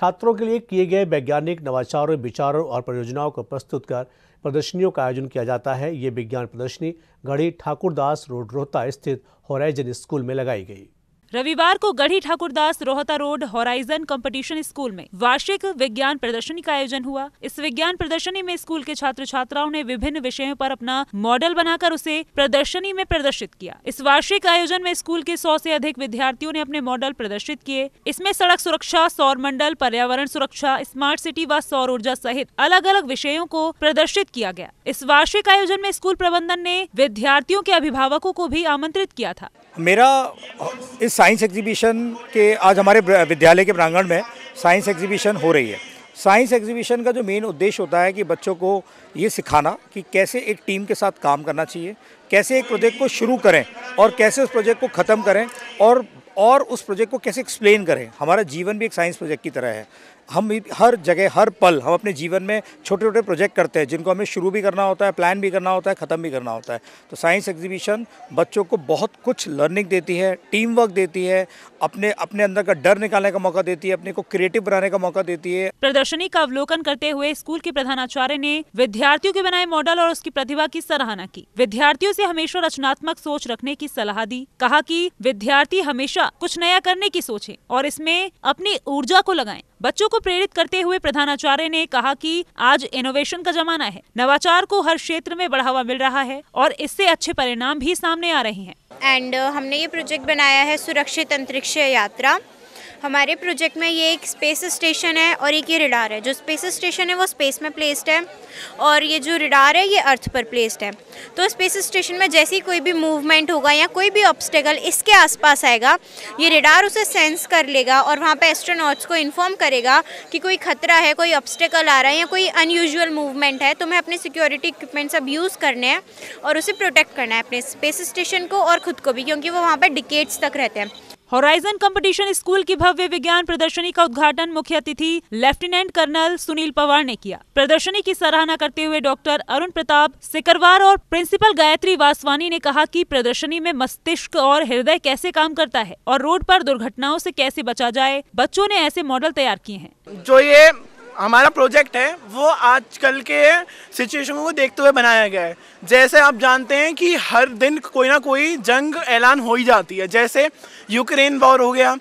छात्रों के लिए किए गए वैज्ञानिक नवाचारों विचारों और परियोजनाओं को प्रस्तुत कर प्रदर्शनियों का आयोजन किया जाता है ये विज्ञान प्रदर्शनी गढ़ी ठाकुरदास रोड रोहता स्थित होराइजन स्कूल में लगाई गई रविवार को Garhi Thakurdas Rohta road Horizon Competition School में वार्षिक विज्ञान प्रदर्शनी का आयोजन हुआ इस विज्ञान प्रदर्शनी में स्कूल के छात्र छात्राओं ने विभिन्न विषयों पर अपना मॉडल बनाकर उसे प्रदर्शनी में प्रदर्शित किया इस वार्षिक आयोजन में स्कूल के सौ ऐसी अधिक विद्यार्थियों ने अपने मॉडल प्रदर्शित किए इसमें सड़क सुरक्षा सौर मंडल पर्यावरण सुरक्षा स्मार्ट सिटी व सौर ऊर्जा सहित अलग अलग विषयों को प्रदर्शित किया गया इस वार्षिक आयोजन में स्कूल प्रबंधन ने विद्यार्थियों के अभिभावकों को भी आमंत्रित किया था मेरा इस साइंस एग्जीबिशन के आज हमारे विद्यालय के प्रांगण में साइंस एग्जीबिशन हो रही है साइंस एग्जीबिशन का जो मेन उद्देश्य होता है कि बच्चों को ये सिखाना कि कैसे एक टीम के साथ काम करना चाहिए कैसे एक प्रोजेक्ट को शुरू करें और कैसे उस प्रोजेक्ट को ख़त्म करें और और उस प्रोजेक्ट को कैसे एक्सप्लेन करें हमारा जीवन भी एक साइंस प्रोजेक्ट की तरह है हम हर जगह हर पल हम अपने जीवन में छोटे छोटे प्रोजेक्ट करते हैं जिनको हमें शुरू भी करना होता है प्लान भी करना होता है ख़त्म भी करना होता है तो साइंस एग्जीबिशन बच्चों को बहुत कुछ लर्निंग देती है टीम वर्क देती है अपने अपने अंदर का डर निकालने का मौका देती है अपने को क्रिएटिव बनाने का मौका देती है प्रदर्शनी का अवलोकन करते हुए स्कूल के प्रधानाचार्य ने विद्यार्थियों के बनाए मॉडल और उसकी प्रतिभा की सराहना की विद्यार्थियों से हमेशा रचनात्मक सोच रखने की सलाह दी कहा कि विद्यार्थी हमेशा कुछ नया करने की सोचे और इसमें अपनी ऊर्जा को लगाएं बच्चों को प्रेरित करते हुए प्रधानाचार्य ने कहा कि आज इनोवेशन का जमाना है नवाचार को हर क्षेत्र में बढ़ावा मिल रहा है और इससे अच्छे परिणाम भी सामने आ रहे हैं एंड uh, हमने ये प्रोजेक्ट बनाया है सुरक्षित अंतरिक्ष यात्रा हमारे प्रोजेक्ट में ये एक स्पेस स्टेशन है और एक ये रिडार है जो स्पेस स्टेशन है वो स्पेस में प्लेस्ड है और ये जो रिडार है ये अर्थ पर प्लेस्ड है तो स्पेस स्टेशन में जैसे ही कोई भी मूवमेंट होगा या कोई भी ऑब्स्टेकल इसके आसपास आएगा ये रिडार उसे सेंस कर लेगा और वहाँ पर एस्ट्रोनॉट्स को इन्फॉर्म करेगा कि कोई ख़तरा है कोई ऑब्स्टेकल आ रहा है या कोई अनयूजल मूवमेंट है तो मैं अपने सिक्योरिटी इक्विपमेंट्स अब यूज़ करने हैं और उसे प्रोटेक्ट करना है अपने स्पेस स्टेशन को और ख़ुद को भी क्योंकि वो वहाँ पर डिकेट्स तक रहते हैं होराइजन कंपटीशन स्कूल की भव्य विज्ञान प्रदर्शनी का उद्घाटन मुख्य अतिथि लेफ्टिनेंट कर्नल सुनील पवार ने किया प्रदर्शनी की सराहना करते हुए डॉक्टर अरुण प्रताप सिकरवार और प्रिंसिपल गायत्री वासवानी ने कहा कि प्रदर्शनी में मस्तिष्क और हृदय कैसे काम करता है और रोड पर दुर्घटनाओं से कैसे बचा जाए बच्चों ने ऐसे मॉडल तैयार किए हैं जो ये हमारा प्रोजेक्ट है वो आजकल के सिचुएशन को देखते हुए बनाया गया है जैसे आप जानते हैं कि हर दिन कोई ना कोई जंग ऐलान हो ही जाती है जैसे यूक्रेन वॉर हो गया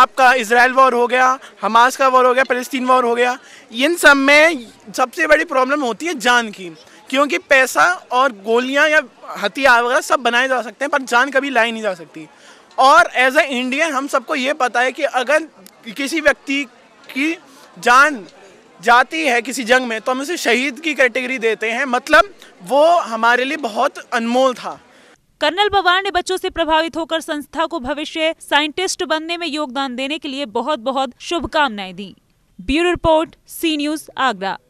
आपका इसराइल वॉर हो गया हमास का वॉर हो गया फ़लस्तीन वॉर हो गया इन सब में सबसे बड़ी प्रॉब्लम होती है जान की क्योंकि पैसा और गोलियां या हथियार वगैरह सब बनाए जा सकते हैं पर जान कभी लाई नहीं जा सकती और एज ए इंडियन हम सबको ये पता है कि अगर किसी व्यक्ति की जान जाती है किसी जंग में तो हम उसे शहीद की कैटेगरी देते हैं मतलब वो हमारे लिए बहुत अनमोल था कर्नल पवार ने बच्चों से प्रभावित होकर संस्था को भविष्य साइंटिस्ट बनने में योगदान देने के लिए बहुत बहुत शुभकामनाएं दी bureau report C news Agra